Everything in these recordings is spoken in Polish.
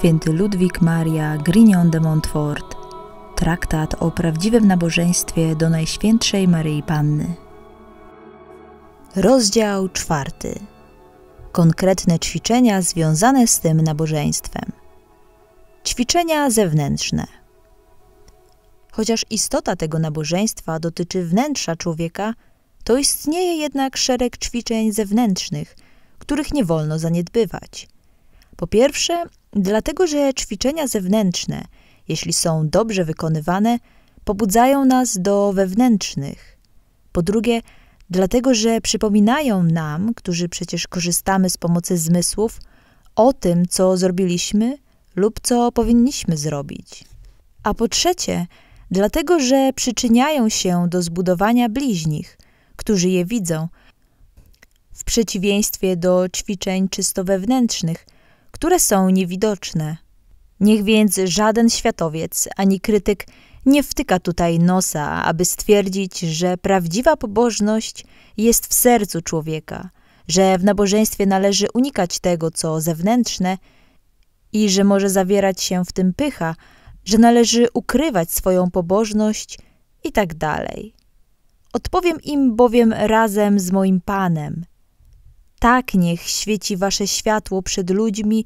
Święty Ludwik Maria Grignon de Montfort. Traktat o prawdziwym nabożeństwie do Najświętszej Maryi Panny. Rozdział czwarty. Konkretne ćwiczenia związane z tym nabożeństwem. Ćwiczenia zewnętrzne. Chociaż istota tego nabożeństwa dotyczy wnętrza człowieka, to istnieje jednak szereg ćwiczeń zewnętrznych, których nie wolno zaniedbywać. Po pierwsze, Dlatego, że ćwiczenia zewnętrzne, jeśli są dobrze wykonywane, pobudzają nas do wewnętrznych. Po drugie, dlatego, że przypominają nam, którzy przecież korzystamy z pomocy zmysłów, o tym, co zrobiliśmy lub co powinniśmy zrobić. A po trzecie, dlatego, że przyczyniają się do zbudowania bliźnich, którzy je widzą, w przeciwieństwie do ćwiczeń czysto wewnętrznych, które są niewidoczne. Niech więc żaden światowiec ani krytyk nie wtyka tutaj nosa, aby stwierdzić, że prawdziwa pobożność jest w sercu człowieka, że w nabożeństwie należy unikać tego, co zewnętrzne i że może zawierać się w tym pycha, że należy ukrywać swoją pobożność i tak dalej. Odpowiem im bowiem razem z moim Panem, tak niech świeci wasze światło przed ludźmi,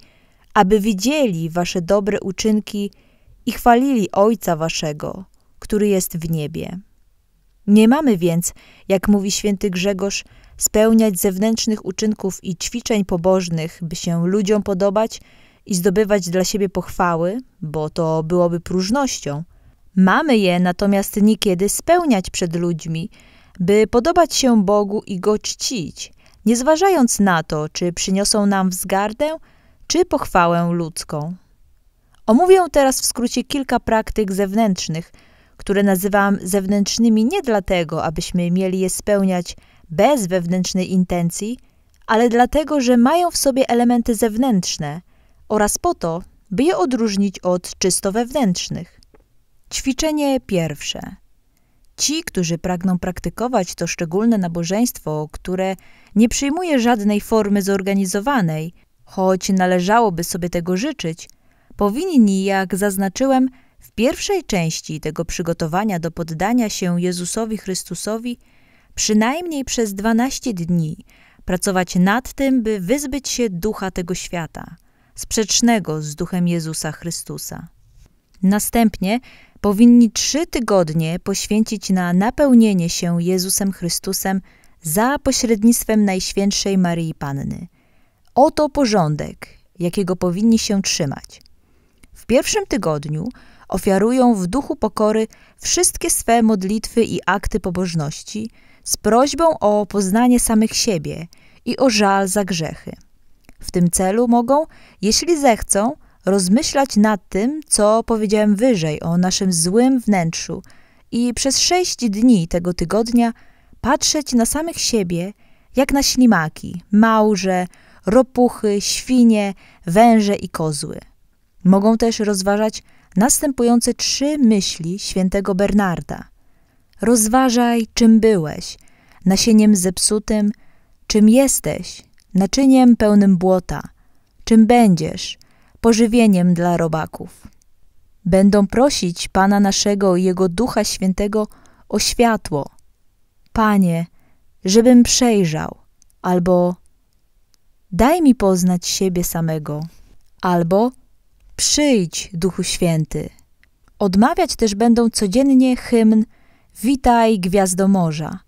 aby widzieli wasze dobre uczynki i chwalili Ojca waszego, który jest w niebie. Nie mamy więc, jak mówi święty Grzegorz, spełniać zewnętrznych uczynków i ćwiczeń pobożnych, by się ludziom podobać i zdobywać dla siebie pochwały, bo to byłoby próżnością. Mamy je natomiast niekiedy spełniać przed ludźmi, by podobać się Bogu i go czcić, nie zważając na to, czy przyniosą nam wzgardę, czy pochwałę ludzką. Omówię teraz w skrócie kilka praktyk zewnętrznych, które nazywam zewnętrznymi nie dlatego, abyśmy mieli je spełniać bez wewnętrznej intencji, ale dlatego, że mają w sobie elementy zewnętrzne oraz po to, by je odróżnić od czysto wewnętrznych. Ćwiczenie pierwsze. Ci, którzy pragną praktykować to szczególne nabożeństwo, które nie przyjmuje żadnej formy zorganizowanej, choć należałoby sobie tego życzyć, powinni, jak zaznaczyłem, w pierwszej części tego przygotowania do poddania się Jezusowi Chrystusowi przynajmniej przez 12 dni pracować nad tym, by wyzbyć się ducha tego świata, sprzecznego z duchem Jezusa Chrystusa. Następnie powinni trzy tygodnie poświęcić na napełnienie się Jezusem Chrystusem za pośrednictwem Najświętszej Maryi Panny. Oto porządek, jakiego powinni się trzymać. W pierwszym tygodniu ofiarują w duchu pokory wszystkie swe modlitwy i akty pobożności z prośbą o poznanie samych siebie i o żal za grzechy. W tym celu mogą, jeśli zechcą, rozmyślać nad tym, co powiedziałem wyżej o naszym złym wnętrzu i przez sześć dni tego tygodnia patrzeć na samych siebie jak na ślimaki, małże, ropuchy, świnie, węże i kozły. Mogą też rozważać następujące trzy myśli świętego Bernarda. Rozważaj, czym byłeś, nasieniem zepsutym, czym jesteś, naczyniem pełnym błota, czym będziesz, pożywieniem dla robaków. Będą prosić Pana naszego i Jego Ducha Świętego o światło. Panie, żebym przejrzał, albo daj mi poznać siebie samego, albo przyjdź, Duchu Święty. Odmawiać też będą codziennie hymn Witaj Gwiazdo Morza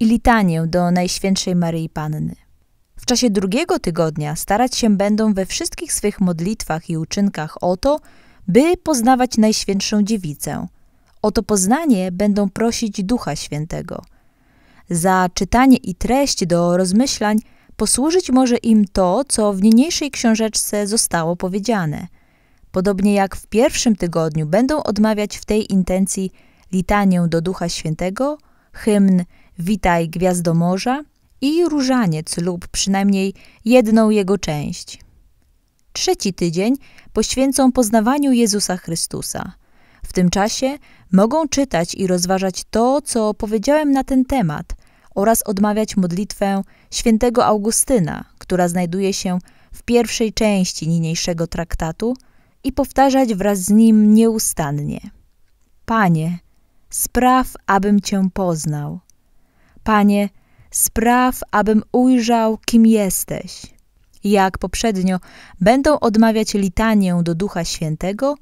i litanię do Najświętszej Maryi Panny. W czasie drugiego tygodnia starać się będą we wszystkich swych modlitwach i uczynkach o to, by poznawać Najświętszą Dziewicę. O to poznanie będą prosić Ducha Świętego. Za czytanie i treść do rozmyślań posłużyć może im to, co w niniejszej książeczce zostało powiedziane. Podobnie jak w pierwszym tygodniu będą odmawiać w tej intencji litanię do Ducha Świętego, hymn Witaj Gwiazdo Morza, i różaniec lub przynajmniej jedną jego część. Trzeci tydzień poświęcą poznawaniu Jezusa Chrystusa. W tym czasie mogą czytać i rozważać to, co powiedziałem na ten temat oraz odmawiać modlitwę świętego Augustyna, która znajduje się w pierwszej części niniejszego traktatu i powtarzać wraz z nim nieustannie. Panie, spraw, abym Cię poznał. Panie, spraw, abym ujrzał, kim jesteś. Jak poprzednio, będą odmawiać litanię do Ducha Świętego,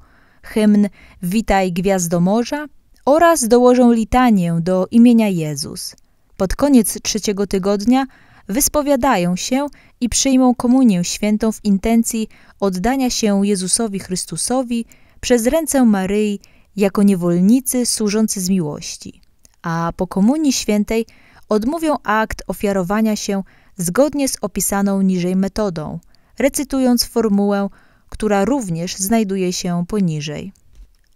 hymn Witaj Gwiazdo Morza oraz dołożą litanię do imienia Jezus. Pod koniec trzeciego tygodnia wyspowiadają się i przyjmą komunię świętą w intencji oddania się Jezusowi Chrystusowi przez ręce Maryi jako niewolnicy służący z miłości. A po komunii świętej odmówią akt ofiarowania się zgodnie z opisaną niżej metodą, recytując formułę, która również znajduje się poniżej.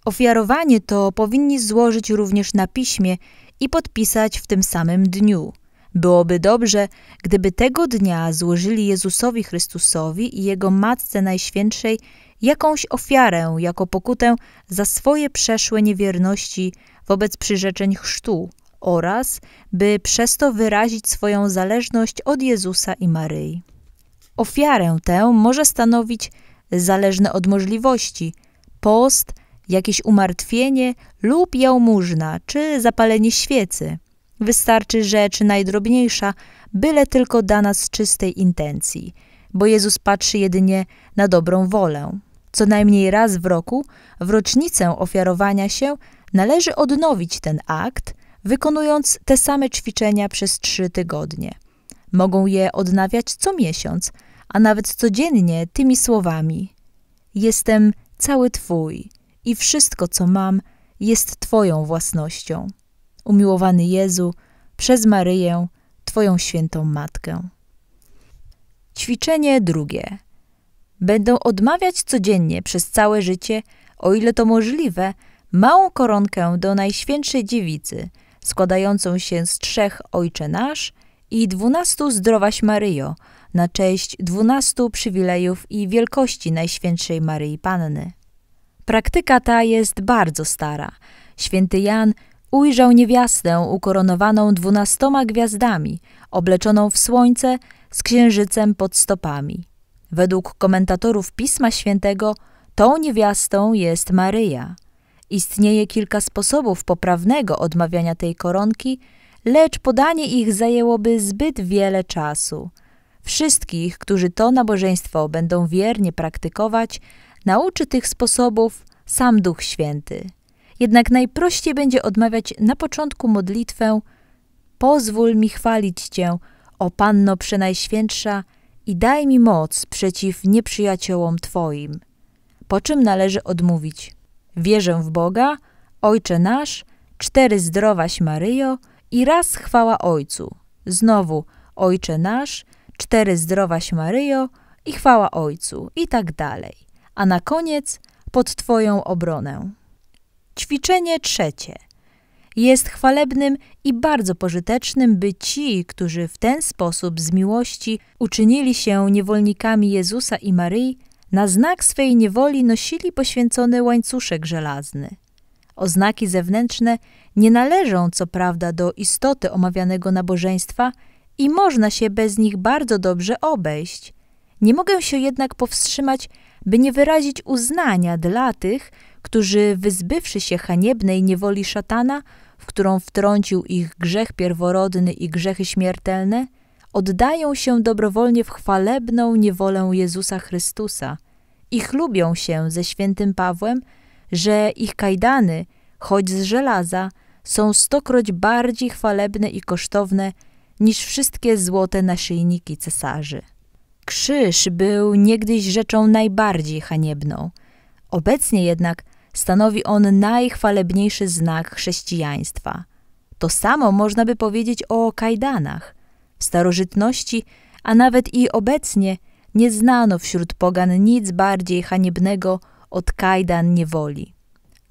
Ofiarowanie to powinni złożyć również na piśmie i podpisać w tym samym dniu. Byłoby dobrze, gdyby tego dnia złożyli Jezusowi Chrystusowi i Jego Matce Najświętszej jakąś ofiarę jako pokutę za swoje przeszłe niewierności wobec przyrzeczeń chrztu, oraz by przez to wyrazić swoją zależność od Jezusa i Maryi. Ofiarę tę może stanowić zależne od możliwości post, jakieś umartwienie lub jałmużna czy zapalenie świecy. Wystarczy rzecz najdrobniejsza, byle tylko dana z czystej intencji, bo Jezus patrzy jedynie na dobrą wolę. Co najmniej raz w roku, w rocznicę ofiarowania się, należy odnowić ten akt, wykonując te same ćwiczenia przez trzy tygodnie. Mogą je odnawiać co miesiąc, a nawet codziennie tymi słowami: Jestem cały Twój i wszystko, co mam, jest Twoją własnością. Umiłowany Jezu, przez Maryję, Twoją świętą matkę. Ćwiczenie drugie. Będą odmawiać codziennie przez całe życie, o ile to możliwe, małą koronkę do Najświętszej Dziewicy – składającą się z trzech Ojcze Nasz i dwunastu Zdrowaś Maryjo, na cześć dwunastu przywilejów i wielkości Najświętszej Maryi Panny. Praktyka ta jest bardzo stara. Święty Jan ujrzał niewiastę ukoronowaną dwunastoma gwiazdami, obleczoną w słońce z księżycem pod stopami. Według komentatorów Pisma Świętego tą niewiastą jest Maryja. Istnieje kilka sposobów poprawnego odmawiania tej koronki, lecz podanie ich zajęłoby zbyt wiele czasu. Wszystkich, którzy to nabożeństwo będą wiernie praktykować, nauczy tych sposobów sam Duch Święty. Jednak najprościej będzie odmawiać na początku modlitwę Pozwól mi chwalić Cię, o Panno Przenajświętsza, i daj mi moc przeciw nieprzyjaciołom Twoim. Po czym należy odmówić Wierzę w Boga, Ojcze nasz, cztery zdrowaś Maryjo i raz chwała Ojcu. Znowu Ojcze nasz, cztery zdrowaś Maryjo i chwała Ojcu i tak dalej. A na koniec pod Twoją obronę. Ćwiczenie trzecie. Jest chwalebnym i bardzo pożytecznym, by ci, którzy w ten sposób z miłości uczynili się niewolnikami Jezusa i Maryi, na znak swej niewoli nosili poświęcony łańcuszek żelazny. Oznaki zewnętrzne nie należą co prawda do istoty omawianego nabożeństwa i można się bez nich bardzo dobrze obejść. Nie mogę się jednak powstrzymać, by nie wyrazić uznania dla tych, którzy wyzbywszy się haniebnej niewoli szatana, w którą wtrącił ich grzech pierworodny i grzechy śmiertelne, oddają się dobrowolnie w chwalebną niewolę Jezusa Chrystusa, i chlubią się ze świętym Pawłem, że ich kajdany, choć z żelaza, są stokroć bardziej chwalebne i kosztowne niż wszystkie złote naszyjniki cesarzy. Krzyż był niegdyś rzeczą najbardziej haniebną. Obecnie jednak stanowi on najchwalebniejszy znak chrześcijaństwa. To samo można by powiedzieć o kajdanach. W starożytności, a nawet i obecnie, nie znano wśród pogan nic bardziej haniebnego od kajdan niewoli.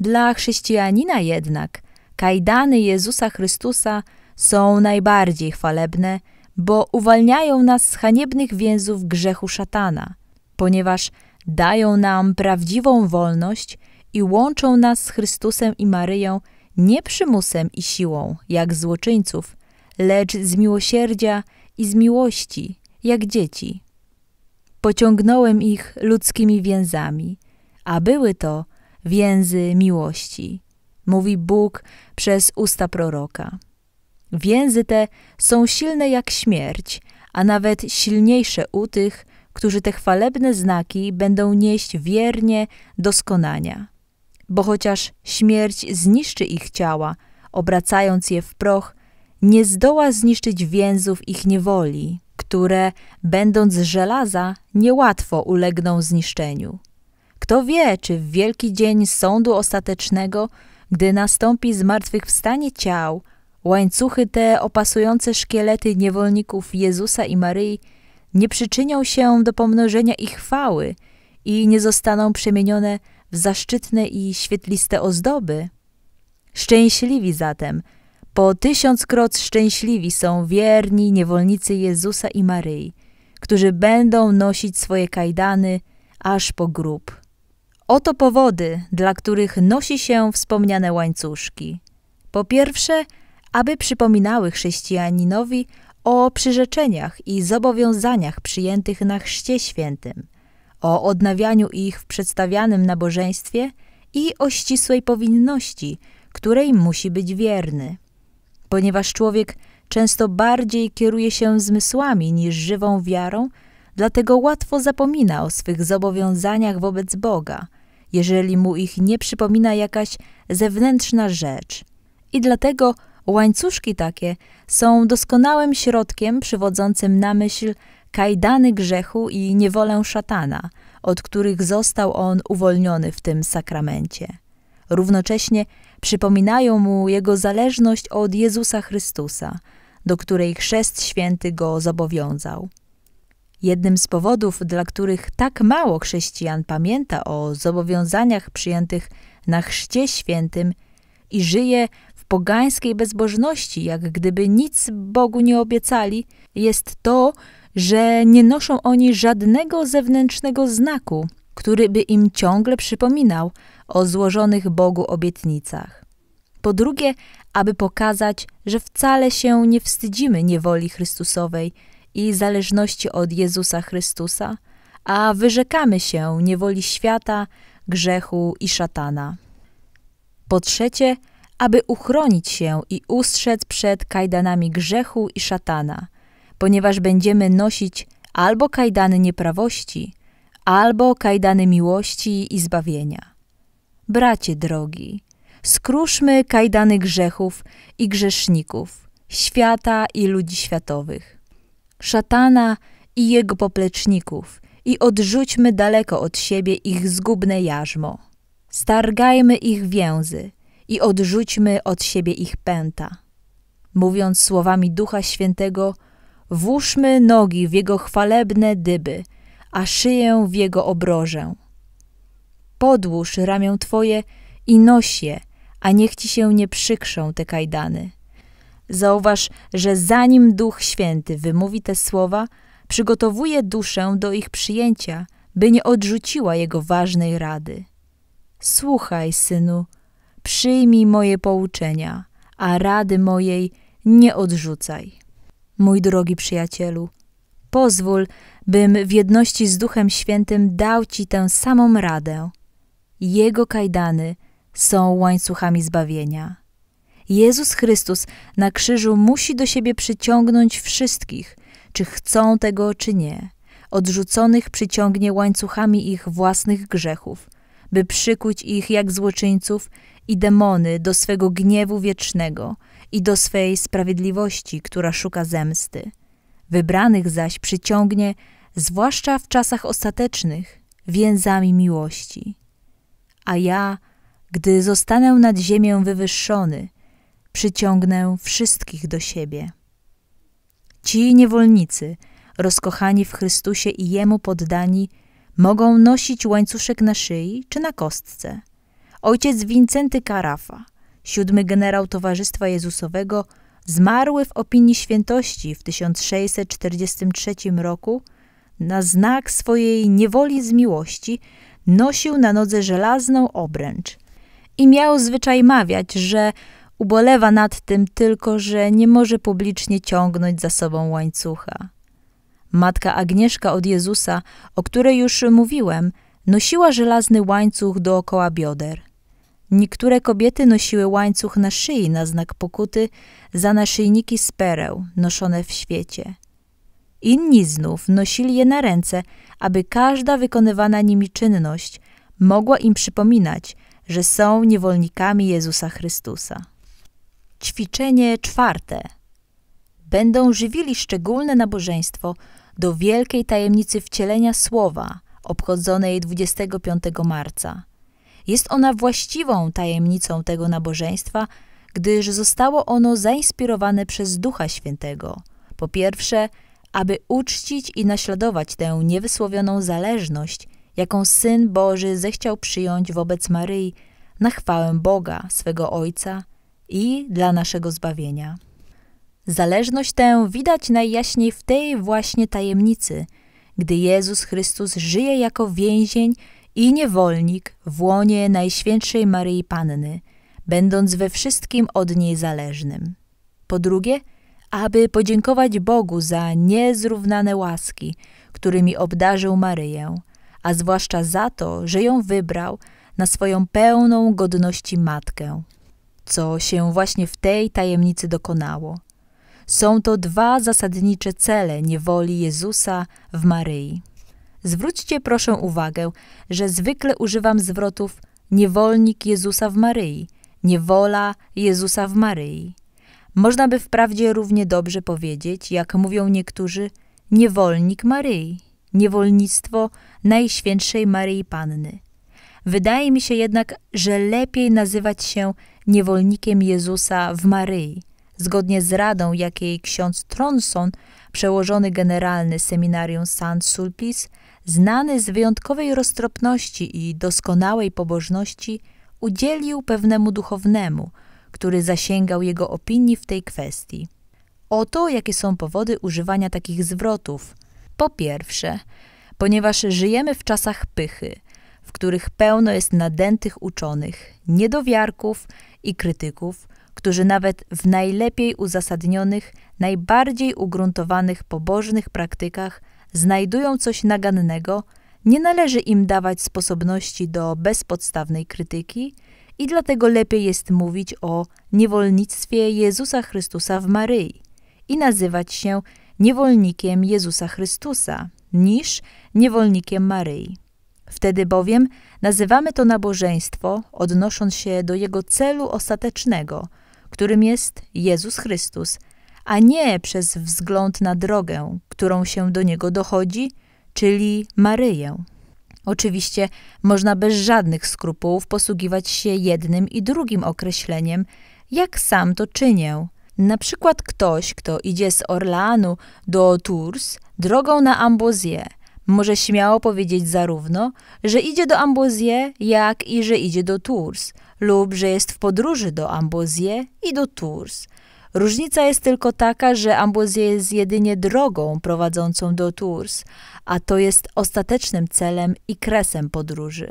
Dla chrześcijanina jednak kajdany Jezusa Chrystusa są najbardziej chwalebne, bo uwalniają nas z haniebnych więzów grzechu szatana, ponieważ dają nam prawdziwą wolność i łączą nas z Chrystusem i Maryją nie przymusem i siłą, jak złoczyńców, lecz z miłosierdzia i z miłości, jak dzieci pociągnąłem ich ludzkimi więzami, a były to więzy miłości, mówi Bóg przez usta proroka. Więzy te są silne jak śmierć, a nawet silniejsze u tych, którzy te chwalebne znaki będą nieść wiernie do skonania. Bo chociaż śmierć zniszczy ich ciała, obracając je w proch, nie zdoła zniszczyć więzów ich niewoli które, będąc z żelaza, niełatwo ulegną zniszczeniu. Kto wie, czy w wielki dzień sądu ostatecznego, gdy nastąpi zmartwychwstanie ciał, łańcuchy te opasujące szkielety niewolników Jezusa i Maryi nie przyczynią się do pomnożenia ich chwały i nie zostaną przemienione w zaszczytne i świetliste ozdoby. Szczęśliwi zatem – po tysiąckroć szczęśliwi są wierni niewolnicy Jezusa i Maryi, którzy będą nosić swoje kajdany aż po grób. Oto powody, dla których nosi się wspomniane łańcuszki. Po pierwsze, aby przypominały chrześcijaninowi o przyrzeczeniach i zobowiązaniach przyjętych na Chrzcie Świętym, o odnawianiu ich w przedstawianym nabożeństwie i o ścisłej powinności, której musi być wierny. Ponieważ człowiek często bardziej kieruje się zmysłami niż żywą wiarą, dlatego łatwo zapomina o swych zobowiązaniach wobec Boga, jeżeli mu ich nie przypomina jakaś zewnętrzna rzecz. I dlatego łańcuszki takie są doskonałym środkiem przywodzącym na myśl kajdany grzechu i niewolę szatana, od których został on uwolniony w tym sakramencie. Równocześnie Przypominają mu jego zależność od Jezusa Chrystusa, do której Chrzest Święty go zobowiązał. Jednym z powodów, dla których tak mało chrześcijan pamięta o zobowiązaniach przyjętych na Chrzcie Świętym i żyje w pogańskiej bezbożności, jak gdyby nic Bogu nie obiecali, jest to, że nie noszą oni żadnego zewnętrznego znaku, który by im ciągle przypominał o złożonych Bogu obietnicach. Po drugie, aby pokazać, że wcale się nie wstydzimy niewoli Chrystusowej i zależności od Jezusa Chrystusa, a wyrzekamy się niewoli świata, grzechu i szatana. Po trzecie, aby uchronić się i ustrzec przed kajdanami grzechu i szatana, ponieważ będziemy nosić albo kajdany nieprawości, albo kajdany miłości i zbawienia. Bracie drogi, skruszmy kajdany grzechów i grzeszników, świata i ludzi światowych, szatana i jego popleczników i odrzućmy daleko od siebie ich zgubne jarzmo. Stargajmy ich więzy i odrzućmy od siebie ich pęta. Mówiąc słowami Ducha Świętego, włóżmy nogi w jego chwalebne dyby – a szyję w jego obrożę. Podłóż ramię twoje i noś je, a niech ci się nie przykrzą te kajdany. Zauważ, że zanim Duch Święty wymówi te słowa, przygotowuje duszę do ich przyjęcia, by nie odrzuciła jego ważnej rady. Słuchaj, synu, przyjmij moje pouczenia, a rady mojej nie odrzucaj. Mój drogi przyjacielu, pozwól, bym w jedności z Duchem Świętym dał Ci tę samą radę. Jego kajdany są łańcuchami zbawienia. Jezus Chrystus na krzyżu musi do siebie przyciągnąć wszystkich, czy chcą tego, czy nie. Odrzuconych przyciągnie łańcuchami ich własnych grzechów, by przykuć ich jak złoczyńców i demony do swego gniewu wiecznego i do swej sprawiedliwości, która szuka zemsty. Wybranych zaś przyciągnie, zwłaszcza w czasach ostatecznych, więzami miłości. A ja, gdy zostanę nad ziemię wywyższony, przyciągnę wszystkich do siebie. Ci niewolnicy, rozkochani w Chrystusie i Jemu poddani, mogą nosić łańcuszek na szyi czy na kostce. Ojciec Wincenty Karafa, siódmy generał Towarzystwa Jezusowego, Zmarły w opinii świętości w 1643 roku na znak swojej niewoli z miłości nosił na nodze żelazną obręcz i miał zwyczaj mawiać, że ubolewa nad tym tylko, że nie może publicznie ciągnąć za sobą łańcucha. Matka Agnieszka od Jezusa, o której już mówiłem, nosiła żelazny łańcuch dookoła bioder – Niektóre kobiety nosiły łańcuch na szyi na znak pokuty za naszyjniki z pereł noszone w świecie. Inni znów nosili je na ręce, aby każda wykonywana nimi czynność mogła im przypominać, że są niewolnikami Jezusa Chrystusa. Ćwiczenie czwarte. Będą żywili szczególne nabożeństwo do wielkiej tajemnicy wcielenia słowa, obchodzonej 25 marca. Jest ona właściwą tajemnicą tego nabożeństwa, gdyż zostało ono zainspirowane przez Ducha Świętego. Po pierwsze, aby uczcić i naśladować tę niewysłowioną zależność, jaką Syn Boży zechciał przyjąć wobec Maryi na chwałę Boga, swego Ojca i dla naszego zbawienia. Zależność tę widać najjaśniej w tej właśnie tajemnicy, gdy Jezus Chrystus żyje jako więzień i niewolnik w łonie Najświętszej Maryi Panny, będąc we wszystkim od niej zależnym. Po drugie, aby podziękować Bogu za niezrównane łaski, którymi obdarzył Maryję, a zwłaszcza za to, że ją wybrał na swoją pełną godności matkę, co się właśnie w tej tajemnicy dokonało. Są to dwa zasadnicze cele niewoli Jezusa w Maryi. Zwróćcie proszę uwagę, że zwykle używam zwrotów niewolnik Jezusa w Maryi, niewola Jezusa w Maryi. Można by wprawdzie równie dobrze powiedzieć, jak mówią niektórzy, niewolnik Maryi, niewolnictwo Najświętszej Maryi Panny. Wydaje mi się jednak, że lepiej nazywać się niewolnikiem Jezusa w Maryi, zgodnie z radą, jakiej ksiądz Tronson, przełożony generalny seminarium Saint Sulpice, znany z wyjątkowej roztropności i doskonałej pobożności, udzielił pewnemu duchownemu, który zasięgał jego opinii w tej kwestii. Oto jakie są powody używania takich zwrotów. Po pierwsze, ponieważ żyjemy w czasach pychy, w których pełno jest nadętych uczonych, niedowiarków i krytyków, którzy nawet w najlepiej uzasadnionych, najbardziej ugruntowanych pobożnych praktykach znajdują coś nagannego, nie należy im dawać sposobności do bezpodstawnej krytyki i dlatego lepiej jest mówić o niewolnictwie Jezusa Chrystusa w Maryi i nazywać się niewolnikiem Jezusa Chrystusa niż niewolnikiem Maryi. Wtedy bowiem nazywamy to nabożeństwo, odnosząc się do jego celu ostatecznego, którym jest Jezus Chrystus – a nie przez wzgląd na drogę, którą się do niego dochodzi, czyli Maryję. Oczywiście można bez żadnych skrupułów posługiwać się jednym i drugim określeniem, jak sam to czynię. Na przykład ktoś, kto idzie z Orleanu do Tours drogą na Ambozię, może śmiało powiedzieć zarówno, że idzie do Ambozię, jak i że idzie do Tours, lub że jest w podróży do Ambozię i do Tours, Różnica jest tylko taka, że Amboisier jest jedynie drogą prowadzącą do Tours, a to jest ostatecznym celem i kresem podróży.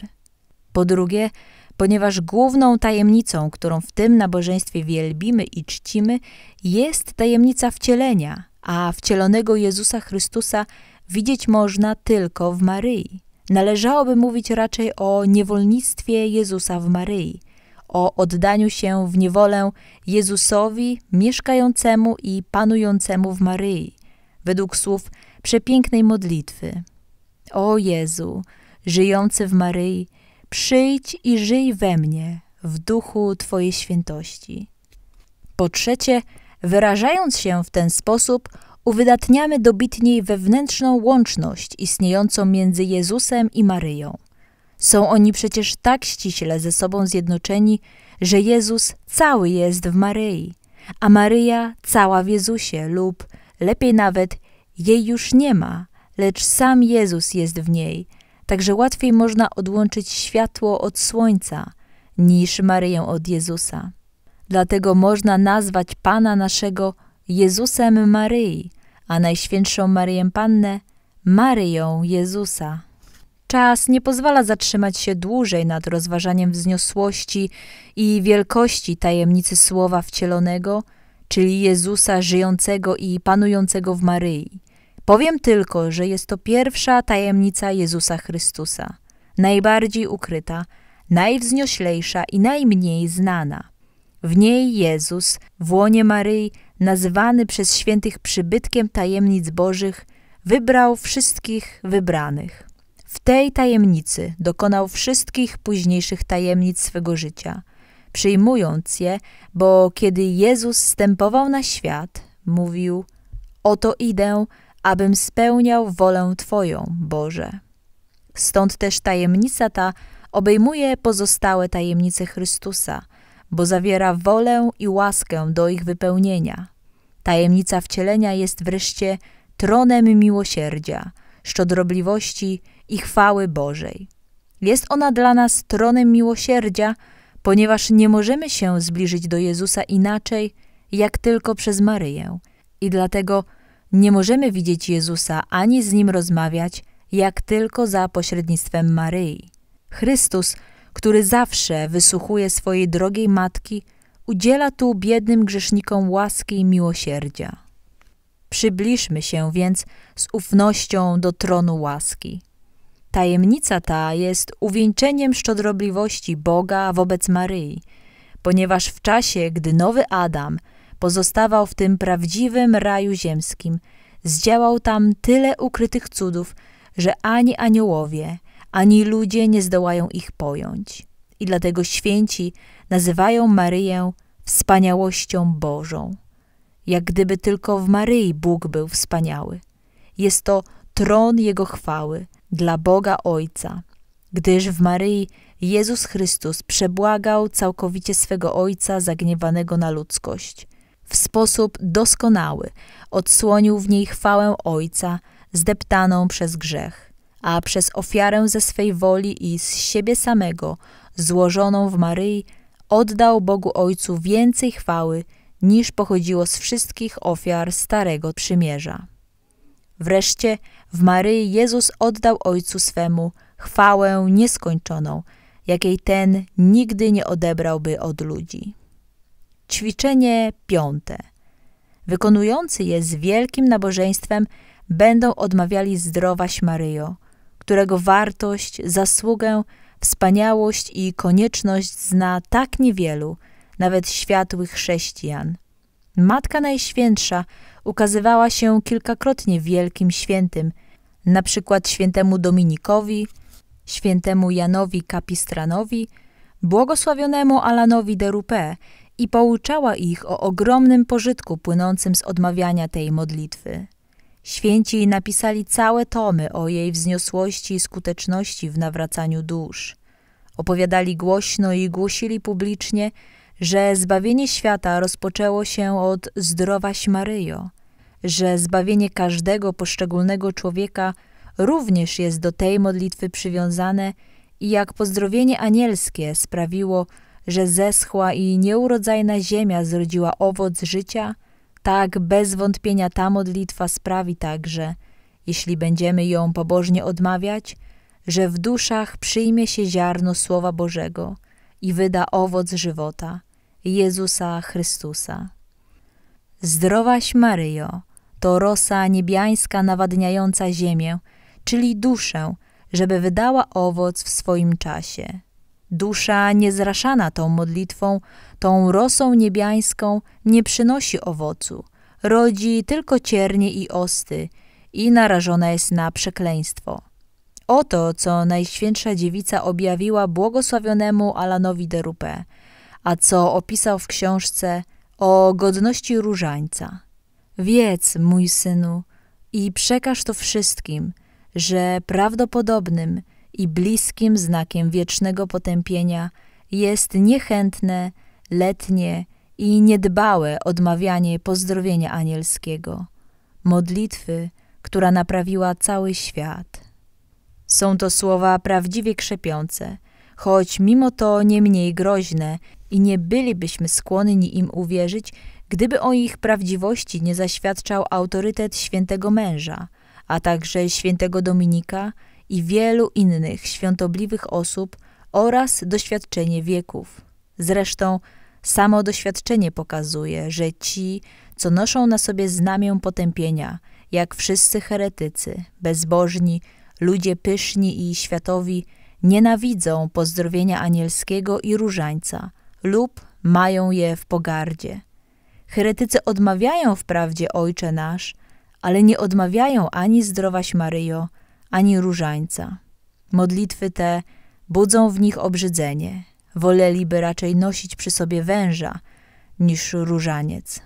Po drugie, ponieważ główną tajemnicą, którą w tym nabożeństwie wielbimy i czcimy, jest tajemnica wcielenia, a wcielonego Jezusa Chrystusa widzieć można tylko w Maryi. Należałoby mówić raczej o niewolnictwie Jezusa w Maryi – o oddaniu się w niewolę Jezusowi mieszkającemu i panującemu w Maryi, według słów przepięknej modlitwy. O Jezu, żyjący w Maryi, przyjdź i żyj we mnie w duchu Twojej świętości. Po trzecie, wyrażając się w ten sposób, uwydatniamy dobitniej wewnętrzną łączność istniejącą między Jezusem i Maryją. Są oni przecież tak ściśle ze sobą zjednoczeni, że Jezus cały jest w Maryi, a Maryja cała w Jezusie lub, lepiej nawet, jej już nie ma, lecz sam Jezus jest w niej, także łatwiej można odłączyć światło od słońca niż Maryję od Jezusa. Dlatego można nazwać Pana naszego Jezusem Maryi, a Najświętszą Maryję Pannę Maryją Jezusa. Czas nie pozwala zatrzymać się dłużej nad rozważaniem wzniosłości i wielkości tajemnicy Słowa wcielonego, czyli Jezusa żyjącego i panującego w Maryi. Powiem tylko, że jest to pierwsza tajemnica Jezusa Chrystusa, najbardziej ukryta, najwznioślejsza i najmniej znana. W niej Jezus, w łonie Maryi, nazywany przez świętych przybytkiem tajemnic Bożych, wybrał wszystkich wybranych. W tej tajemnicy dokonał wszystkich późniejszych tajemnic swego życia, przyjmując je, bo kiedy Jezus stępował na świat, mówił: Oto idę, abym spełniał wolę Twoją, Boże. Stąd też tajemnica ta obejmuje pozostałe tajemnice Chrystusa, bo zawiera wolę i łaskę do ich wypełnienia. Tajemnica wcielenia jest wreszcie tronem miłosierdzia, szczodrobliwości i chwały Bożej. Jest ona dla nas tronem miłosierdzia, ponieważ nie możemy się zbliżyć do Jezusa inaczej, jak tylko przez Maryję. I dlatego nie możemy widzieć Jezusa ani z Nim rozmawiać, jak tylko za pośrednictwem Maryi. Chrystus, który zawsze wysłuchuje swojej drogiej matki, udziela tu biednym grzesznikom łaski i miłosierdzia. Przybliżmy się więc z ufnością do tronu łaski. Tajemnica ta jest uwieńczeniem szczodrobliwości Boga wobec Maryi, ponieważ w czasie, gdy nowy Adam pozostawał w tym prawdziwym raju ziemskim, zdziałał tam tyle ukrytych cudów, że ani aniołowie, ani ludzie nie zdołają ich pojąć. I dlatego święci nazywają Maryję wspaniałością Bożą. Jak gdyby tylko w Maryi Bóg był wspaniały. Jest to tron Jego chwały – dla Boga Ojca, gdyż w Maryi Jezus Chrystus przebłagał całkowicie swego Ojca zagniewanego na ludzkość. W sposób doskonały odsłonił w niej chwałę Ojca, zdeptaną przez grzech, a przez ofiarę ze swej woli i z siebie samego, złożoną w Maryi, oddał Bogu Ojcu więcej chwały, niż pochodziło z wszystkich ofiar Starego Przymierza. Wreszcie w Maryi Jezus oddał Ojcu swemu chwałę nieskończoną, jakiej ten nigdy nie odebrałby od ludzi. Ćwiczenie piąte. Wykonujący je z wielkim nabożeństwem będą odmawiali zdrowaś Maryjo, którego wartość, zasługę, wspaniałość i konieczność zna tak niewielu, nawet światłych chrześcijan. Matka Najświętsza ukazywała się kilkakrotnie wielkim świętym, na przykład świętemu Dominikowi, świętemu Janowi Kapistranowi, błogosławionemu Alanowi de Rupé i pouczała ich o ogromnym pożytku płynącym z odmawiania tej modlitwy. Święci napisali całe tomy o jej wzniosłości i skuteczności w nawracaniu dusz. Opowiadali głośno i głosili publicznie, że zbawienie świata rozpoczęło się od zdrowaś Maryjo, że zbawienie każdego poszczególnego człowieka również jest do tej modlitwy przywiązane i jak pozdrowienie anielskie sprawiło, że zeschła i nieurodzajna ziemia zrodziła owoc życia, tak bez wątpienia ta modlitwa sprawi także, jeśli będziemy ją pobożnie odmawiać, że w duszach przyjmie się ziarno Słowa Bożego i wyda owoc żywota. Jezusa Chrystusa. Zdrowaś Maryjo, to rosa niebiańska nawadniająca ziemię, czyli duszę, żeby wydała owoc w swoim czasie. Dusza niezraszana tą modlitwą, tą rosą niebiańską nie przynosi owocu, rodzi tylko ciernie i osty i narażona jest na przekleństwo. Oto, co Najświętsza Dziewica objawiła błogosławionemu Alanowi de Rupé – a co opisał w książce o godności różańca. Wiedz, mój synu, i przekaż to wszystkim, że prawdopodobnym i bliskim znakiem wiecznego potępienia jest niechętne, letnie i niedbałe odmawianie pozdrowienia anielskiego, modlitwy, która naprawiła cały świat. Są to słowa prawdziwie krzepiące, choć mimo to nie mniej groźne i nie bylibyśmy skłonni im uwierzyć, gdyby o ich prawdziwości nie zaświadczał autorytet świętego męża, a także świętego Dominika i wielu innych świątobliwych osób oraz doświadczenie wieków. Zresztą samo doświadczenie pokazuje, że ci, co noszą na sobie znamię potępienia, jak wszyscy heretycy, bezbożni, ludzie pyszni i światowi, nienawidzą pozdrowienia anielskiego i różańca – lub mają je w pogardzie. Heretycy odmawiają wprawdzie Ojcze Nasz, ale nie odmawiają ani zdrowaś Maryjo, ani różańca. Modlitwy te budzą w nich obrzydzenie. Woleliby raczej nosić przy sobie węża niż różaniec.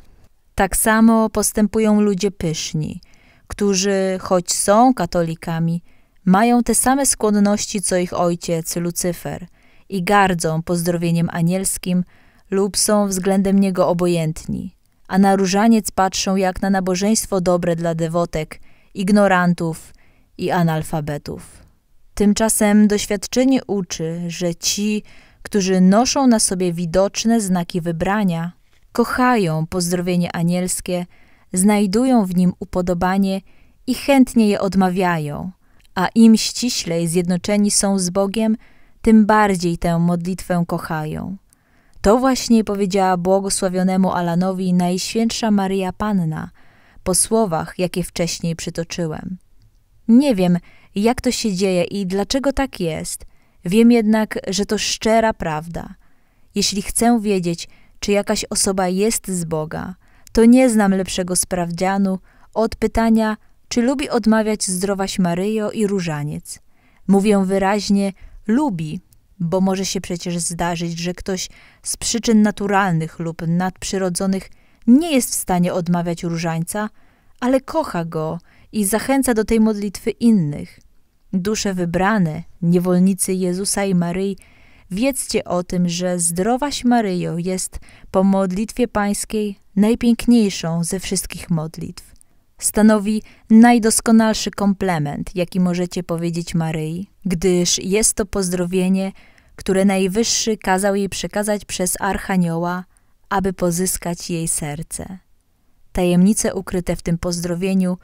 Tak samo postępują ludzie pyszni, którzy, choć są katolikami, mają te same skłonności co ich ojciec Lucyfer, i gardzą pozdrowieniem anielskim lub są względem niego obojętni, a na różaniec patrzą jak na nabożeństwo dobre dla dewotek, ignorantów i analfabetów. Tymczasem doświadczenie uczy, że ci, którzy noszą na sobie widoczne znaki wybrania, kochają pozdrowienie anielskie, znajdują w nim upodobanie i chętnie je odmawiają, a im ściślej zjednoczeni są z Bogiem, tym bardziej tę modlitwę kochają. To właśnie powiedziała błogosławionemu Alanowi Najświętsza Maria Panna po słowach, jakie wcześniej przytoczyłem. Nie wiem, jak to się dzieje i dlaczego tak jest. Wiem jednak, że to szczera prawda. Jeśli chcę wiedzieć, czy jakaś osoba jest z Boga, to nie znam lepszego sprawdzianu od pytania, czy lubi odmawiać zdrowaś Maryjo i różaniec. Mówię wyraźnie, lubi, bo może się przecież zdarzyć, że ktoś z przyczyn naturalnych lub nadprzyrodzonych nie jest w stanie odmawiać różańca, ale kocha go i zachęca do tej modlitwy innych. Dusze wybrane, niewolnicy Jezusa i Maryi, wiedzcie o tym, że zdrowaś Maryjo jest po modlitwie pańskiej najpiękniejszą ze wszystkich modlitw. Stanowi najdoskonalszy komplement, jaki możecie powiedzieć Maryi, gdyż jest to pozdrowienie, które Najwyższy kazał jej przekazać przez Archanioła, aby pozyskać jej serce. Tajemnice ukryte w tym pozdrowieniu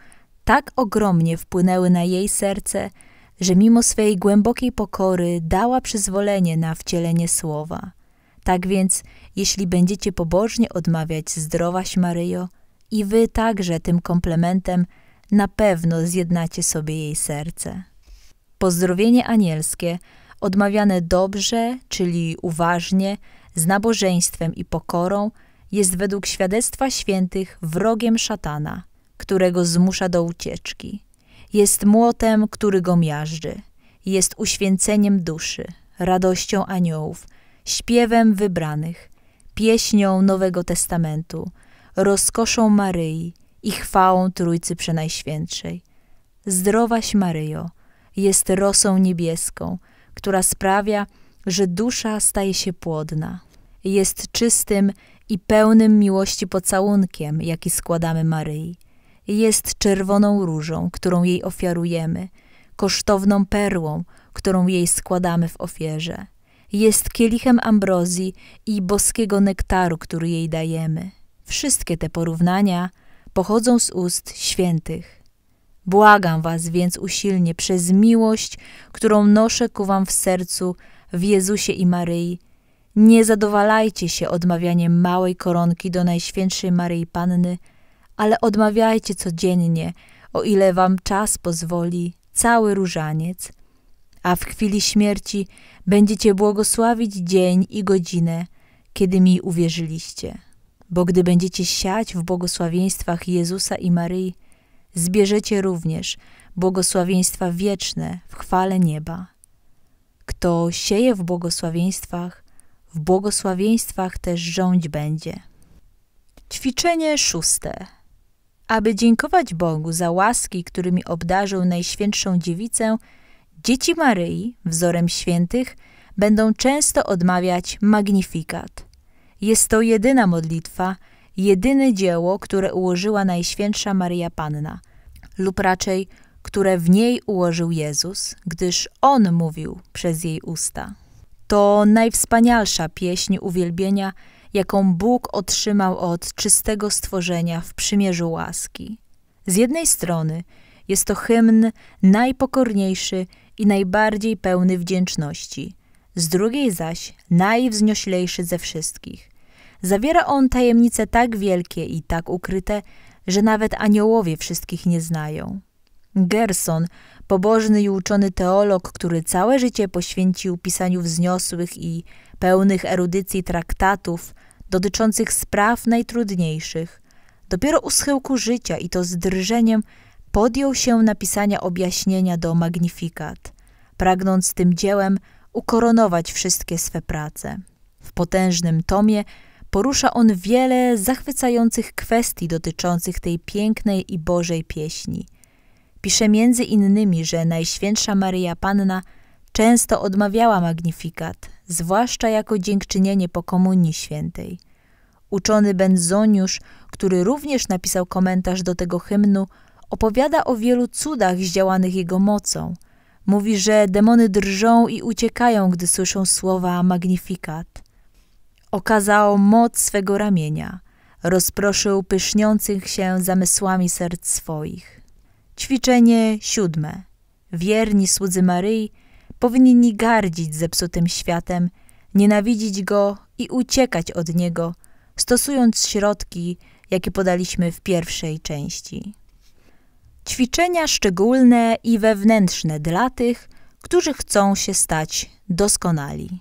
tak ogromnie wpłynęły na jej serce, że mimo swej głębokiej pokory dała przyzwolenie na wcielenie słowa. Tak więc, jeśli będziecie pobożnie odmawiać zdrowaś Maryjo, i wy także tym komplementem na pewno zjednacie sobie jej serce. Pozdrowienie anielskie, odmawiane dobrze, czyli uważnie, z nabożeństwem i pokorą, jest według świadectwa świętych wrogiem szatana, którego zmusza do ucieczki. Jest młotem, który go miażdży. Jest uświęceniem duszy, radością aniołów, śpiewem wybranych, pieśnią Nowego Testamentu – rozkoszą Maryi i chwałą Trójcy Przenajświętszej. Zdrowaś Maryjo, jest rosą niebieską, która sprawia, że dusza staje się płodna. Jest czystym i pełnym miłości pocałunkiem, jaki składamy Maryi. Jest czerwoną różą, którą jej ofiarujemy, kosztowną perłą, którą jej składamy w ofierze. Jest kielichem ambrozji i boskiego nektaru, który jej dajemy Wszystkie te porównania pochodzą z ust świętych. Błagam was więc usilnie przez miłość, którą noszę ku wam w sercu w Jezusie i Maryi. Nie zadowalajcie się odmawianiem małej koronki do Najświętszej Maryi Panny, ale odmawiajcie codziennie, o ile wam czas pozwoli, cały różaniec. A w chwili śmierci będziecie błogosławić dzień i godzinę, kiedy mi uwierzyliście bo gdy będziecie siać w błogosławieństwach Jezusa i Maryi, zbierzecie również błogosławieństwa wieczne w chwale nieba. Kto sieje w błogosławieństwach, w błogosławieństwach też rządź będzie. Ćwiczenie szóste. Aby dziękować Bogu za łaski, którymi obdarzył Najświętszą Dziewicę, dzieci Maryi, wzorem świętych, będą często odmawiać magnifikat – jest to jedyna modlitwa, jedyne dzieło, które ułożyła Najświętsza Maria Panna, lub raczej, które w niej ułożył Jezus, gdyż On mówił przez jej usta. To najwspanialsza pieśń uwielbienia, jaką Bóg otrzymał od czystego stworzenia w przymierzu łaski. Z jednej strony jest to hymn najpokorniejszy i najbardziej pełny wdzięczności, z drugiej zaś najwznioślejszy ze wszystkich, Zawiera on tajemnice tak wielkie i tak ukryte, że nawet aniołowie wszystkich nie znają. Gerson, pobożny i uczony teolog, który całe życie poświęcił pisaniu wzniosłych i pełnych erudycji traktatów dotyczących spraw najtrudniejszych, dopiero u schyłku życia i to z drżeniem podjął się napisania objaśnienia do Magnifikat, pragnąc tym dziełem ukoronować wszystkie swe prace. W potężnym tomie Porusza on wiele zachwycających kwestii dotyczących tej pięknej i Bożej pieśni. Pisze między innymi, że Najświętsza Maryja Panna często odmawiała magnifikat, zwłaszcza jako dziękczynienie po Komunii Świętej. Uczony Benzoniusz, który również napisał komentarz do tego hymnu, opowiada o wielu cudach zdziałanych jego mocą. Mówi, że demony drżą i uciekają, gdy słyszą słowa magnifikat okazał moc swego ramienia, rozproszył pyszniących się zamysłami serc swoich. Ćwiczenie siódme. Wierni słudzy Maryi powinni gardzić zepsutym światem, nienawidzić go i uciekać od niego, stosując środki, jakie podaliśmy w pierwszej części. Ćwiczenia szczególne i wewnętrzne dla tych, którzy chcą się stać doskonali.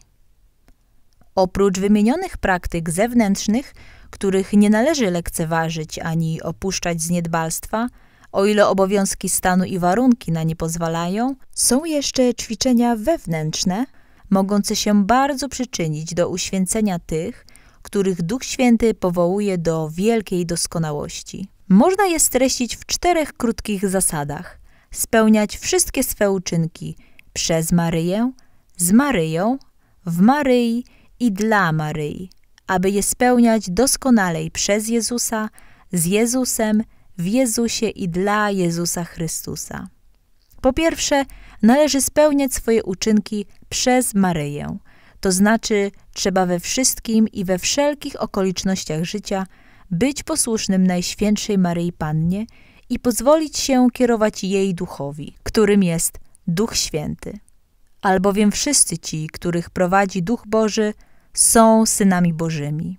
Oprócz wymienionych praktyk zewnętrznych, których nie należy lekceważyć ani opuszczać z niedbalstwa, o ile obowiązki stanu i warunki na nie pozwalają, są jeszcze ćwiczenia wewnętrzne, mogące się bardzo przyczynić do uświęcenia tych, których Duch Święty powołuje do wielkiej doskonałości. Można je streścić w czterech krótkich zasadach: spełniać wszystkie swe uczynki przez Maryję, z Maryją, w Maryi i dla Maryi, aby je spełniać doskonalej przez Jezusa, z Jezusem, w Jezusie i dla Jezusa Chrystusa. Po pierwsze, należy spełniać swoje uczynki przez Maryję, to znaczy trzeba we wszystkim i we wszelkich okolicznościach życia być posłusznym Najświętszej Maryi Pannie i pozwolić się kierować jej duchowi, którym jest Duch Święty. Albowiem wszyscy ci, których prowadzi Duch Boży, są synami Bożymi.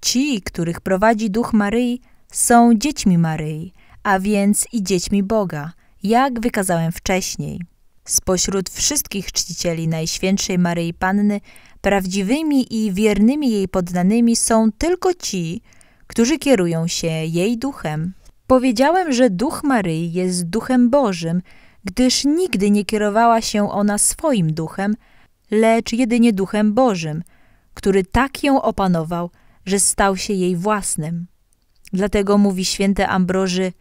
Ci, których prowadzi duch Maryi, są dziećmi Maryi, a więc i dziećmi Boga, jak wykazałem wcześniej. Spośród wszystkich czcicieli Najświętszej Maryi Panny, prawdziwymi i wiernymi jej poddanymi są tylko ci, którzy kierują się jej duchem. Powiedziałem, że duch Maryi jest duchem Bożym, gdyż nigdy nie kierowała się ona swoim duchem, lecz jedynie duchem Bożym – który tak ją opanował, że stał się jej własnym. Dlatego mówi święty Ambroży: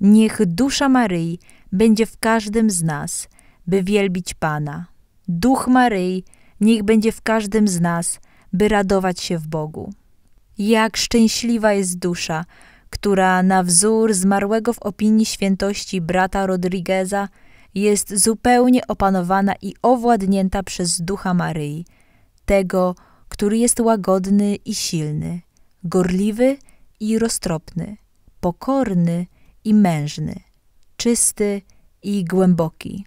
Niech dusza Maryi będzie w każdym z nas, by wielbić Pana. Duch Maryi niech będzie w każdym z nas, by radować się w Bogu. Jak szczęśliwa jest dusza, która na wzór zmarłego w opinii świętości brata Rodrigueza jest zupełnie opanowana i owładnięta przez ducha Maryi, tego, który jest łagodny i silny, gorliwy i roztropny, pokorny i mężny, czysty i głęboki.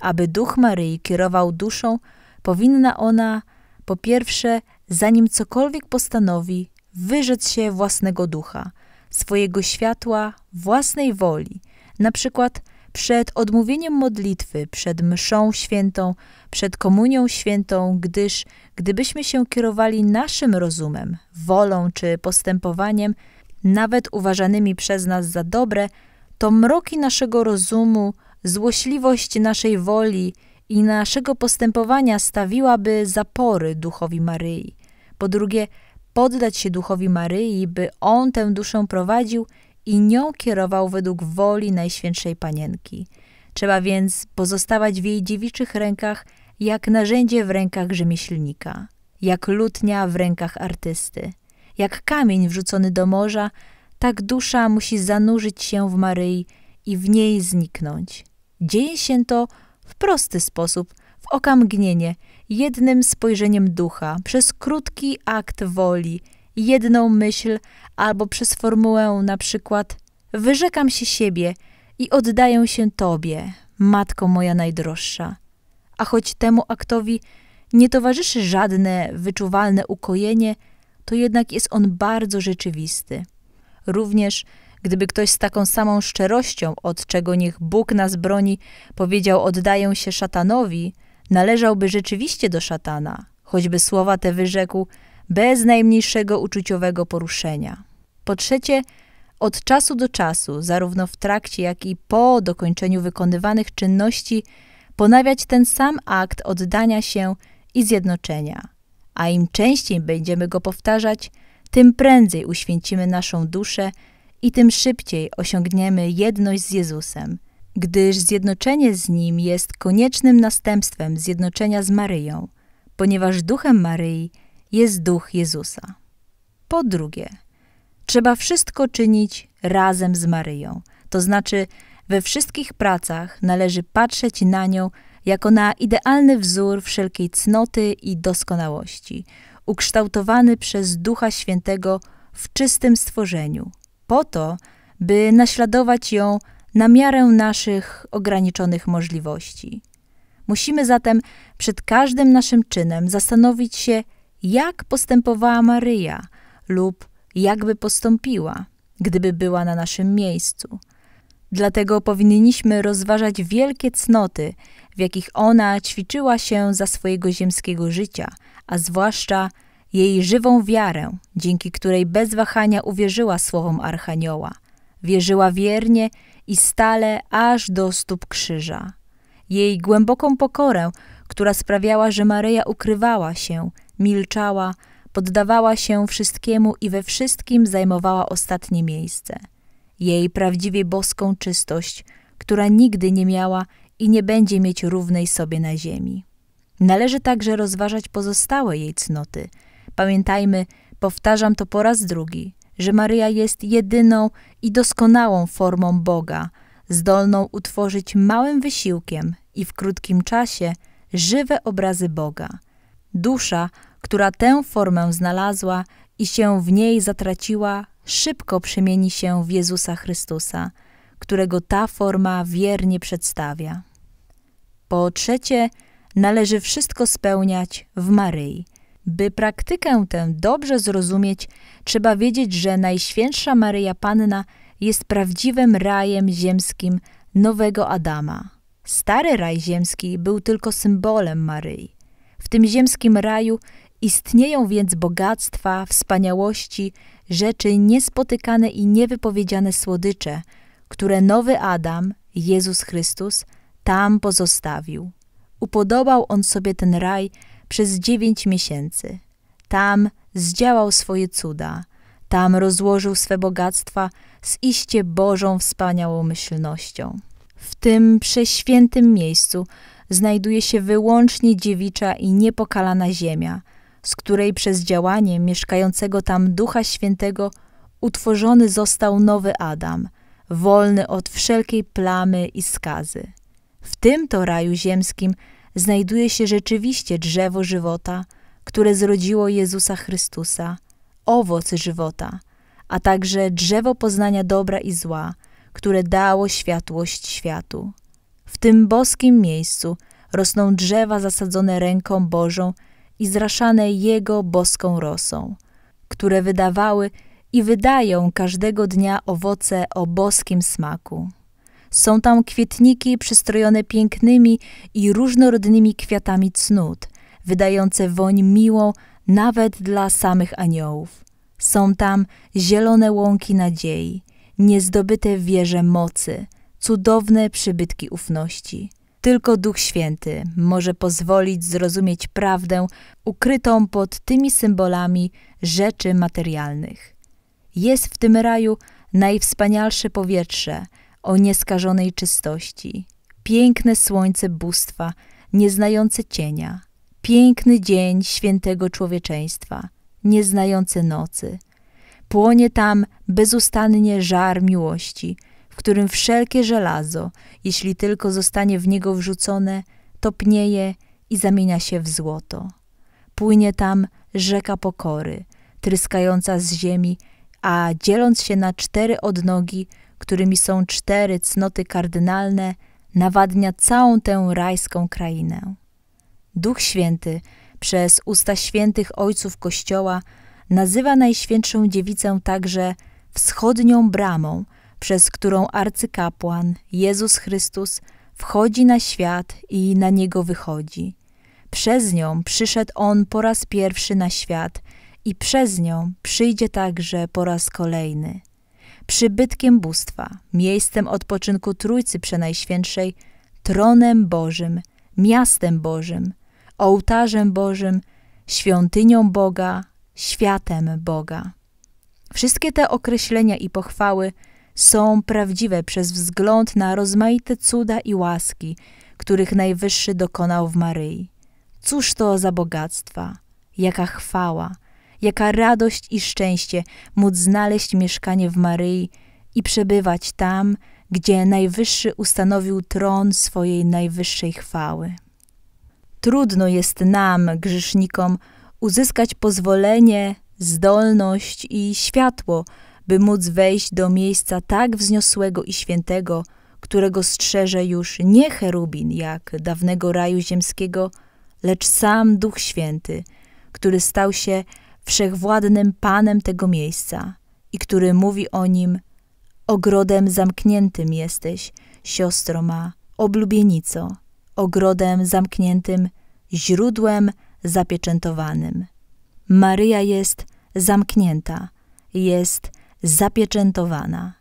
Aby duch Maryi kierował duszą, powinna ona po pierwsze, zanim cokolwiek postanowi, wyrzec się własnego ducha, swojego światła, własnej woli, na przykład przed odmówieniem modlitwy, przed mszą świętą, przed komunią świętą, gdyż gdybyśmy się kierowali naszym rozumem, wolą czy postępowaniem, nawet uważanymi przez nas za dobre, to mroki naszego rozumu, złośliwość naszej woli i naszego postępowania stawiłaby zapory duchowi Maryi. Po drugie, poddać się duchowi Maryi, by on tę duszę prowadził – i nią kierował według woli Najświętszej Panienki. Trzeba więc pozostawać w jej dziewiczych rękach jak narzędzie w rękach rzemieślnika, jak lutnia w rękach artysty, jak kamień wrzucony do morza, tak dusza musi zanurzyć się w Maryi i w niej zniknąć. Dzieje się to w prosty sposób, w okamgnienie, jednym spojrzeniem ducha, przez krótki akt woli – jedną myśl albo przez formułę na przykład wyrzekam się siebie i oddaję się Tobie, Matko moja najdroższa. A choć temu aktowi nie towarzyszy żadne wyczuwalne ukojenie, to jednak jest on bardzo rzeczywisty. Również gdyby ktoś z taką samą szczerością, od czego niech Bóg nas broni, powiedział oddaję się szatanowi, należałby rzeczywiście do szatana, choćby słowa te wyrzekł bez najmniejszego uczuciowego poruszenia. Po trzecie, od czasu do czasu, zarówno w trakcie, jak i po dokończeniu wykonywanych czynności, ponawiać ten sam akt oddania się i zjednoczenia. A im częściej będziemy go powtarzać, tym prędzej uświęcimy naszą duszę i tym szybciej osiągniemy jedność z Jezusem, gdyż zjednoczenie z Nim jest koniecznym następstwem zjednoczenia z Maryją, ponieważ duchem Maryi jest duch Jezusa. Po drugie, trzeba wszystko czynić razem z Maryją, to znaczy we wszystkich pracach należy patrzeć na nią jako na idealny wzór wszelkiej cnoty i doskonałości, ukształtowany przez Ducha Świętego w czystym stworzeniu, po to, by naśladować ją na miarę naszych ograniczonych możliwości. Musimy zatem przed każdym naszym czynem zastanowić się, jak postępowała Maryja lub jakby postąpiła, gdyby była na naszym miejscu. Dlatego powinniśmy rozważać wielkie cnoty, w jakich ona ćwiczyła się za swojego ziemskiego życia, a zwłaszcza jej żywą wiarę, dzięki której bez wahania uwierzyła słowom Archanioła. Wierzyła wiernie i stale aż do stóp krzyża. Jej głęboką pokorę, która sprawiała, że Maryja ukrywała się – milczała, poddawała się wszystkiemu i we wszystkim zajmowała ostatnie miejsce. Jej prawdziwie boską czystość, która nigdy nie miała i nie będzie mieć równej sobie na ziemi. Należy także rozważać pozostałe jej cnoty. Pamiętajmy, powtarzam to po raz drugi, że Maryja jest jedyną i doskonałą formą Boga, zdolną utworzyć małym wysiłkiem i w krótkim czasie żywe obrazy Boga. Dusza, która tę formę znalazła i się w niej zatraciła, szybko przemieni się w Jezusa Chrystusa, którego ta forma wiernie przedstawia. Po trzecie, należy wszystko spełniać w Maryi. By praktykę tę dobrze zrozumieć, trzeba wiedzieć, że Najświętsza Maryja Panna jest prawdziwym rajem ziemskim nowego Adama. Stary raj ziemski był tylko symbolem Maryi. W tym ziemskim raju Istnieją więc bogactwa, wspaniałości, rzeczy niespotykane i niewypowiedziane słodycze, które nowy Adam, Jezus Chrystus, tam pozostawił. Upodobał on sobie ten raj przez dziewięć miesięcy. Tam zdziałał swoje cuda, tam rozłożył swe bogactwa z iście Bożą wspaniałomyślnością. W tym przeświętym miejscu znajduje się wyłącznie dziewicza i niepokalana ziemia – z której przez działanie mieszkającego tam Ducha Świętego utworzony został nowy Adam, wolny od wszelkiej plamy i skazy. W tym to raju ziemskim znajduje się rzeczywiście drzewo żywota, które zrodziło Jezusa Chrystusa, owoc żywota, a także drzewo poznania dobra i zła, które dało światłość światu. W tym boskim miejscu rosną drzewa zasadzone ręką Bożą i zraszane Jego boską rosą, które wydawały i wydają każdego dnia owoce o boskim smaku. Są tam kwietniki przystrojone pięknymi i różnorodnymi kwiatami cnót, wydające woń miłą nawet dla samych aniołów. Są tam zielone łąki nadziei, niezdobyte wieże mocy, cudowne przybytki ufności – tylko Duch Święty może pozwolić zrozumieć prawdę ukrytą pod tymi symbolami rzeczy materialnych. Jest w tym raju najwspanialsze powietrze o nieskażonej czystości, piękne słońce bóstwa, nieznające cienia, piękny dzień świętego człowieczeństwa, nieznające nocy. Płonie tam bezustannie żar miłości, w którym wszelkie żelazo, jeśli tylko zostanie w niego wrzucone, topnieje i zamienia się w złoto. Płynie tam rzeka pokory, tryskająca z ziemi, a dzieląc się na cztery odnogi, którymi są cztery cnoty kardynalne, nawadnia całą tę rajską krainę. Duch Święty przez usta świętych ojców Kościoła nazywa Najświętszą Dziewicę także wschodnią bramą – przez którą arcykapłan Jezus Chrystus wchodzi na świat i na niego wychodzi. Przez nią przyszedł on po raz pierwszy na świat i przez nią przyjdzie także po raz kolejny. Przybytkiem bóstwa, miejscem odpoczynku Trójcy Przenajświętszej, tronem Bożym, miastem Bożym, ołtarzem Bożym, świątynią Boga, światem Boga. Wszystkie te określenia i pochwały są prawdziwe przez wzgląd na rozmaite cuda i łaski, których Najwyższy dokonał w Maryi. Cóż to za bogactwa, jaka chwała, jaka radość i szczęście móc znaleźć mieszkanie w Maryi i przebywać tam, gdzie Najwyższy ustanowił tron swojej najwyższej chwały. Trudno jest nam, grzesznikom, uzyskać pozwolenie, zdolność i światło, by móc wejść do miejsca tak wzniosłego i świętego, którego strzeże już nie cherubin, jak dawnego raju ziemskiego, lecz sam Duch Święty, który stał się wszechwładnym Panem tego miejsca i który mówi o nim: Ogrodem zamkniętym jesteś, siostro ma, oblubienico, ogrodem zamkniętym, źródłem zapieczętowanym. Maryja jest zamknięta, jest zapieczętowana.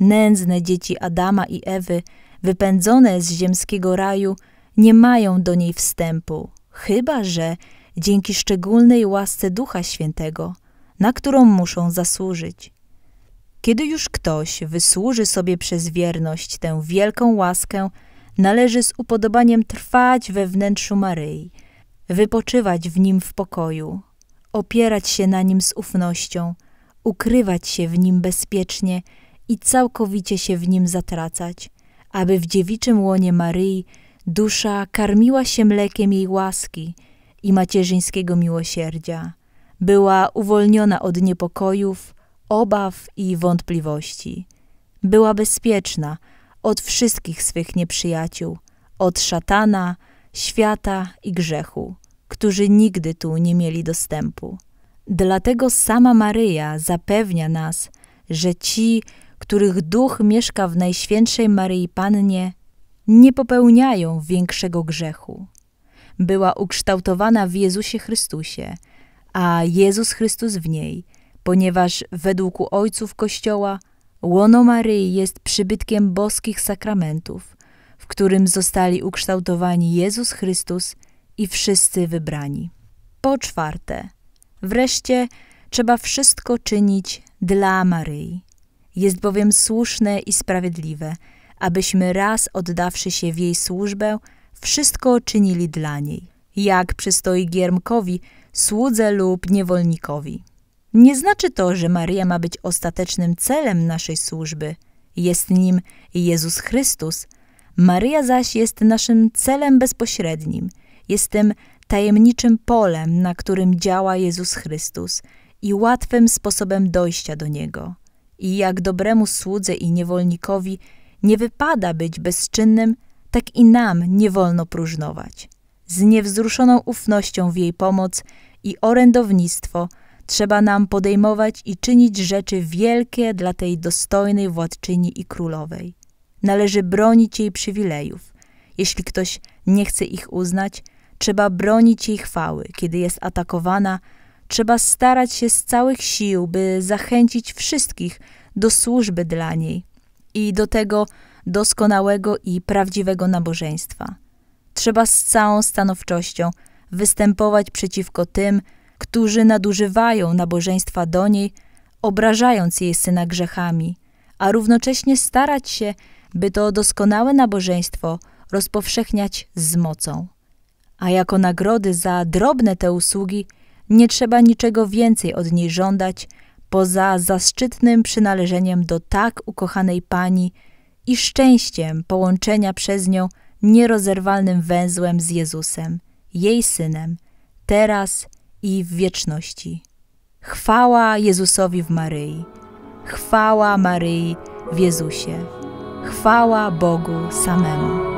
Nędzne dzieci Adama i Ewy, wypędzone z ziemskiego raju, nie mają do niej wstępu, chyba że dzięki szczególnej łasce Ducha Świętego, na którą muszą zasłużyć. Kiedy już ktoś wysłuży sobie przez wierność tę wielką łaskę, należy z upodobaniem trwać we wnętrzu Maryi, wypoczywać w nim w pokoju, opierać się na nim z ufnością – ukrywać się w nim bezpiecznie i całkowicie się w nim zatracać, aby w dziewiczym łonie Maryi dusza karmiła się mlekiem jej łaski i macierzyńskiego miłosierdzia, była uwolniona od niepokojów, obaw i wątpliwości. Była bezpieczna od wszystkich swych nieprzyjaciół, od szatana, świata i grzechu, którzy nigdy tu nie mieli dostępu. Dlatego sama Maryja zapewnia nas, że ci, których duch mieszka w Najświętszej Maryi Pannie, nie popełniają większego grzechu. Była ukształtowana w Jezusie Chrystusie, a Jezus Chrystus w niej, ponieważ według ojców Kościoła łono Maryi jest przybytkiem boskich sakramentów, w którym zostali ukształtowani Jezus Chrystus i wszyscy wybrani. Po czwarte, Wreszcie trzeba wszystko czynić dla Maryi. Jest bowiem słuszne i sprawiedliwe, abyśmy raz oddawszy się w jej służbę, wszystko czynili dla niej, jak przystoi giermkowi, słudze lub niewolnikowi. Nie znaczy to, że Maria ma być ostatecznym celem naszej służby. Jest nim Jezus Chrystus. Maria zaś jest naszym celem bezpośrednim. Jestem tajemniczym polem, na którym działa Jezus Chrystus i łatwym sposobem dojścia do Niego. I jak dobremu słudze i niewolnikowi nie wypada być bezczynnym, tak i nam nie wolno próżnować. Z niewzruszoną ufnością w jej pomoc i orędownictwo trzeba nam podejmować i czynić rzeczy wielkie dla tej dostojnej władczyni i królowej. Należy bronić jej przywilejów. Jeśli ktoś nie chce ich uznać, Trzeba bronić jej chwały, kiedy jest atakowana, trzeba starać się z całych sił, by zachęcić wszystkich do służby dla niej i do tego doskonałego i prawdziwego nabożeństwa. Trzeba z całą stanowczością występować przeciwko tym, którzy nadużywają nabożeństwa do niej, obrażając jej syna grzechami, a równocześnie starać się, by to doskonałe nabożeństwo rozpowszechniać z mocą a jako nagrody za drobne te usługi nie trzeba niczego więcej od niej żądać, poza zaszczytnym przynależeniem do tak ukochanej pani i szczęściem połączenia przez nią nierozerwalnym węzłem z Jezusem, jej synem, teraz i w wieczności. Chwała Jezusowi w Maryi, chwała Maryi w Jezusie, chwała Bogu samemu.